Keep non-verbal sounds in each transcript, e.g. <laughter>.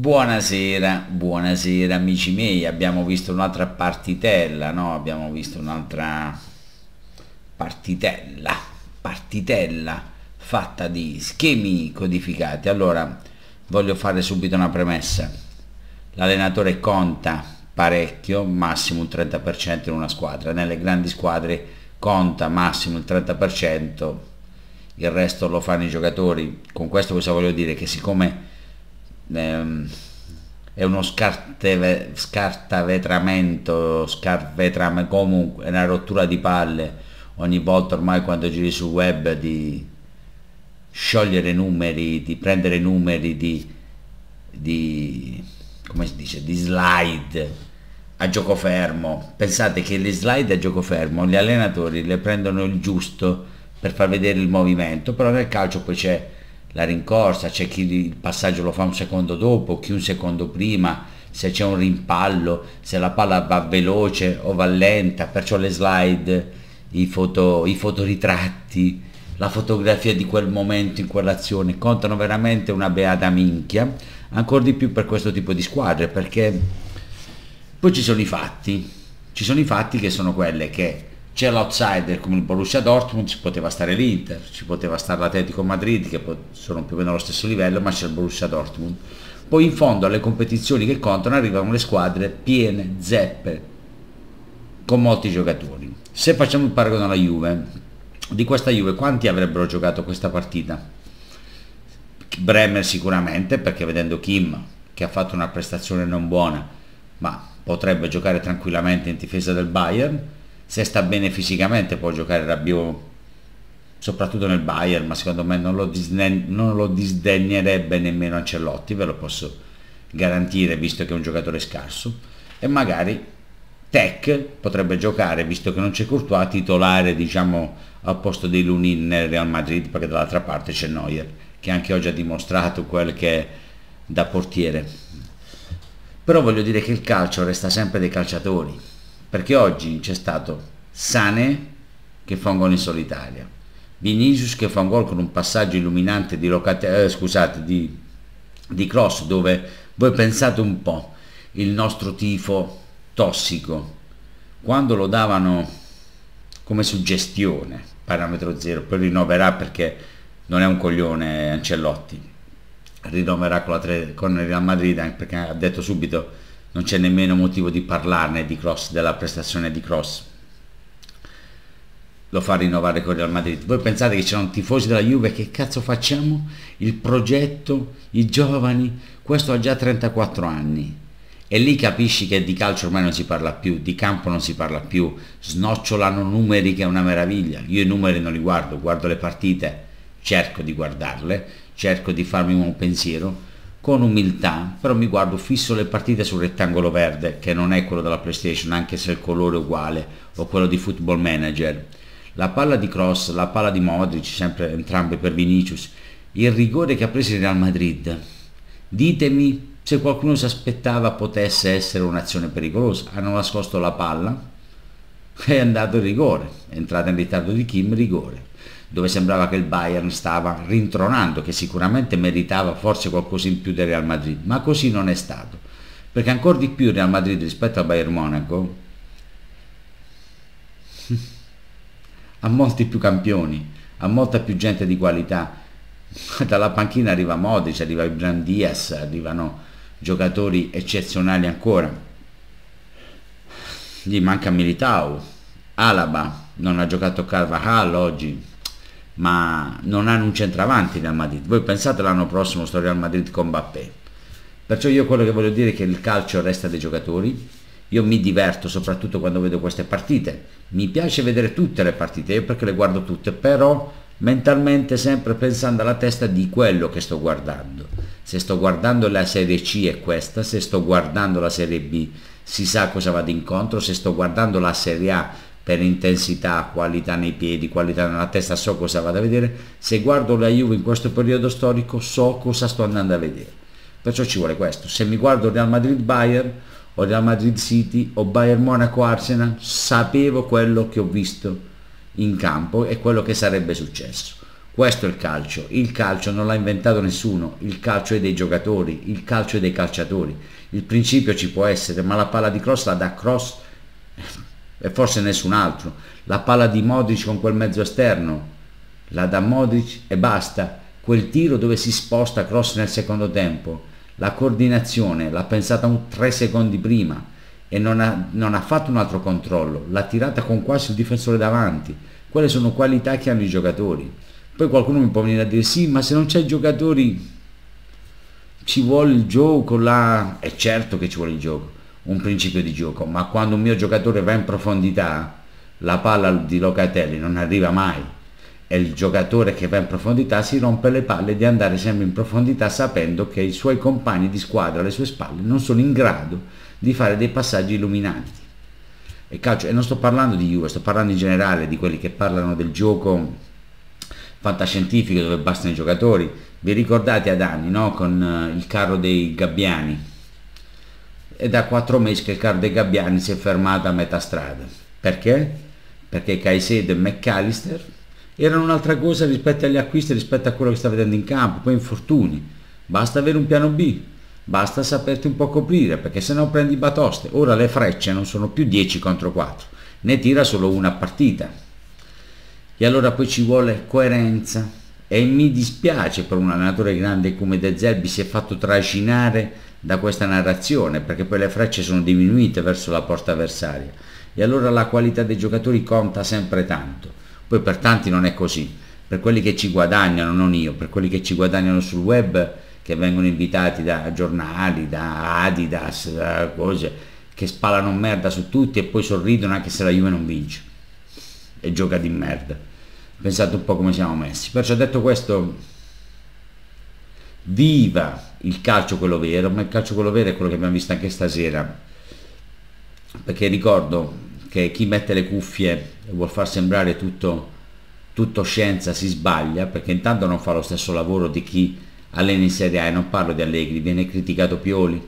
Buonasera, buonasera amici miei, abbiamo visto un'altra partitella, no? Abbiamo visto un'altra partitella, partitella fatta di schemi codificati. Allora, voglio fare subito una premessa. L'allenatore conta parecchio, massimo un 30% in una squadra. Nelle grandi squadre conta massimo il 30%, il resto lo fanno i giocatori. Con questo cosa voglio dire? Che siccome Ehm, è uno scarte, scartavetramento, scarvetramento, comunque è una rottura di palle ogni volta ormai quando giri sul web di sciogliere numeri, di prendere numeri, di, di come si dice, di slide a gioco fermo. Pensate che le slide a gioco fermo gli allenatori le prendono il giusto per far vedere il movimento, però nel calcio poi c'è la rincorsa, c'è chi il passaggio lo fa un secondo dopo, chi un secondo prima, se c'è un rimpallo, se la palla va veloce o va lenta, perciò le slide, i, foto, i fotoritratti, la fotografia di quel momento in quell'azione contano veramente una beata minchia, ancora di più per questo tipo di squadre, perché poi ci sono i fatti, ci sono i fatti che sono quelle che c'è l'outsider come il Borussia Dortmund, ci poteva stare l'Inter, ci poteva stare l'Atletico Madrid che sono più o meno allo stesso livello, ma c'è il Borussia Dortmund. Poi in fondo alle competizioni che contano arrivano le squadre piene, zeppe, con molti giocatori. Se facciamo il paragone alla Juve, di questa Juve quanti avrebbero giocato questa partita? Bremer sicuramente, perché vedendo Kim che ha fatto una prestazione non buona, ma potrebbe giocare tranquillamente in difesa del Bayern, se sta bene fisicamente può giocare Rabiot soprattutto nel Bayern ma secondo me non lo, disne- non lo disdegnerebbe nemmeno Ancelotti ve lo posso garantire visto che è un giocatore scarso e magari Tech potrebbe giocare visto che non c'è Courtois titolare diciamo al posto di Lunin nel Real Madrid perché dall'altra parte c'è Neuer che anche oggi ha dimostrato quel che è da portiere però voglio dire che il calcio resta sempre dei calciatori perché oggi c'è stato Sane che fa un gol in solitaria, Vinicius che fa un gol con un passaggio illuminante di, locate, eh, scusate, di, di cross dove voi pensate un po' il nostro tifo tossico quando lo davano come suggestione parametro zero poi rinnoverà perché non è un coglione Ancellotti rinnoverà con, la tre, con la Madrid perché ha detto subito non c'è nemmeno motivo di parlarne di Cross, della prestazione di Cross lo fa rinnovare con il Real Madrid. Voi pensate che c'erano tifosi della Juve, che cazzo facciamo? Il progetto, i giovani, questo ha già 34 anni. E lì capisci che di calcio ormai non si parla più, di campo non si parla più, snocciolano numeri che è una meraviglia. Io i numeri non li guardo, guardo le partite, cerco di guardarle, cerco di farmi un pensiero, con umiltà, però mi guardo fisso le partite sul rettangolo verde, che non è quello della PlayStation, anche se il colore è uguale, o quello di Football Manager. La palla di Cross, la palla di Modric, sempre entrambe per Vinicius, il rigore che ha preso il Real Madrid. Ditemi se qualcuno si aspettava potesse essere un'azione pericolosa. Hanno nascosto la palla, è andato il rigore, è entrata in ritardo di Kim, rigore dove sembrava che il Bayern stava rintronando, che sicuramente meritava forse qualcosa in più del Real Madrid, ma così non è stato, perché ancora di più il Real Madrid rispetto al Bayern Monaco <laughs> ha molti più campioni, ha molta più gente di qualità, <laughs> dalla panchina arriva Modic, arriva Ibran Diaz, arrivano giocatori eccezionali ancora. Gli manca Militao, Alaba, non ha giocato Carvajal oggi, ma non hanno un centravanti nel Madrid. Voi pensate l'anno prossimo sto Real Madrid con Mbappé. Perciò io quello che voglio dire è che il calcio resta dei giocatori. Io mi diverto soprattutto quando vedo queste partite. Mi piace vedere tutte le partite, io perché le guardo tutte, però mentalmente sempre pensando alla testa di quello che sto guardando. Se sto guardando la Serie C è questa, se sto guardando la Serie B si sa cosa vado incontro, se sto guardando la Serie A per intensità, qualità nei piedi, qualità nella testa, so cosa vado a vedere, se guardo la Juve in questo periodo storico so cosa sto andando a vedere, perciò ci vuole questo, se mi guardo Real Madrid-Bayern o Real Madrid City o Bayern Monaco-Arsenal sapevo quello che ho visto in campo e quello che sarebbe successo. Questo è il calcio, il calcio non l'ha inventato nessuno, il calcio è dei giocatori, il calcio è dei calciatori, il principio ci può essere, ma la palla di cross la dà cross e forse nessun altro. La palla di Modric con quel mezzo esterno, la da Modric e basta. Quel tiro dove si sposta Cross nel secondo tempo, la coordinazione l'ha pensata un tre secondi prima e non ha, non ha fatto un altro controllo, l'ha tirata con quasi il difensore davanti. Quelle sono qualità che hanno i giocatori. Poi qualcuno mi può venire a dire sì, ma se non c'è i giocatori ci vuole il gioco là, è certo che ci vuole il gioco un principio di gioco, ma quando un mio giocatore va in profondità la palla di Locatelli non arriva mai e il giocatore che va in profondità si rompe le palle di andare sempre in profondità sapendo che i suoi compagni di squadra alle sue spalle non sono in grado di fare dei passaggi illuminanti. E, calcio, e non sto parlando di Juve, sto parlando in generale di quelli che parlano del gioco fantascientifico dove bastano i giocatori. Vi ricordate ad anni no? con eh, il carro dei gabbiani è da quattro mesi che il car dei Gabbiani si è fermato a metà strada. Perché? Perché Caicedo e McAllister erano un'altra cosa rispetto agli acquisti, rispetto a quello che sta vedendo in campo, poi infortuni. Basta avere un piano B, basta saperti un po' coprire, perché se no prendi batoste. Ora le frecce non sono più 10 contro 4, ne tira solo una partita. E allora poi ci vuole coerenza, e mi dispiace per un allenatore grande come De Zerbi si è fatto trascinare da questa narrazione perché poi le frecce sono diminuite verso la porta avversaria e allora la qualità dei giocatori conta sempre tanto poi per tanti non è così per quelli che ci guadagnano non io per quelli che ci guadagnano sul web che vengono invitati da giornali da Adidas da cose che spalano merda su tutti e poi sorridono anche se la Juve non vince e gioca di merda pensate un po' come siamo messi perciò detto questo viva il calcio quello vero ma il calcio quello vero è quello che abbiamo visto anche stasera perché ricordo che chi mette le cuffie e vuol far sembrare tutto, tutto scienza si sbaglia perché intanto non fa lo stesso lavoro di chi allena in Serie A e non parlo di Allegri viene criticato Pioli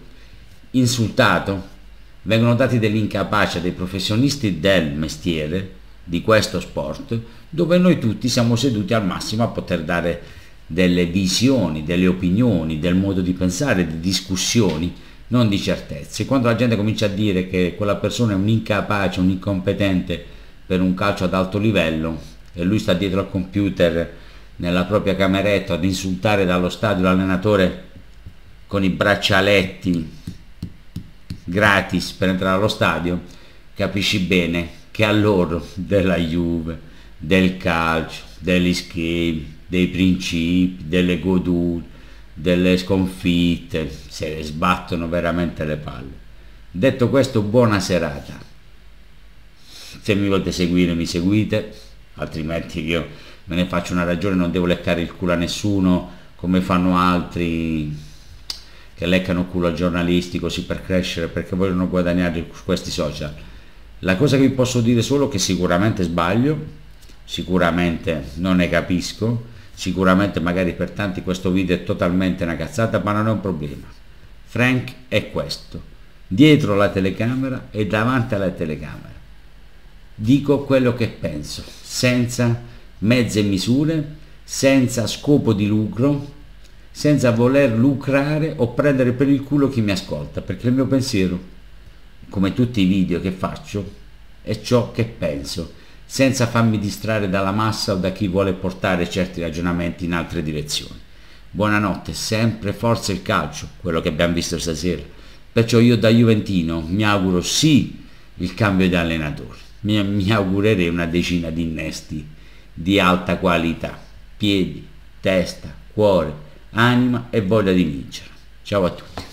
insultato vengono dati dell'incapace dei professionisti del mestiere di questo sport dove noi tutti siamo seduti al massimo a poter dare delle visioni, delle opinioni, del modo di pensare, di discussioni, non di certezze. Quando la gente comincia a dire che quella persona è un incapace, un incompetente per un calcio ad alto livello e lui sta dietro al computer nella propria cameretta ad insultare dallo stadio l'allenatore con i braccialetti gratis per entrare allo stadio, capisci bene che a loro della Juve, del calcio, degli schemi, dei principi, delle godure, delle sconfitte, se le sbattono veramente le palle. Detto questo, buona serata. Se mi volete seguire, mi seguite, altrimenti io me ne faccio una ragione, non devo leccare il culo a nessuno come fanno altri che leccano culo al giornalisti così per crescere perché vogliono guadagnare questi social. La cosa che vi posso dire solo è che sicuramente sbaglio, sicuramente non ne capisco, sicuramente magari per tanti questo video è totalmente una cazzata, ma non è un problema. Frank è questo, dietro la telecamera e davanti alla telecamera. Dico quello che penso, senza mezze misure, senza scopo di lucro, senza voler lucrare o prendere per il culo chi mi ascolta, perché il mio pensiero come tutti i video che faccio, è ciò che penso, senza farmi distrarre dalla massa o da chi vuole portare certi ragionamenti in altre direzioni. Buonanotte, sempre forza il calcio, quello che abbiamo visto stasera. Perciò io da Juventino mi auguro sì il cambio di allenatore, mi, mi augurerei una decina di innesti di alta qualità, piedi, testa, cuore, anima e voglia di vincere. Ciao a tutti.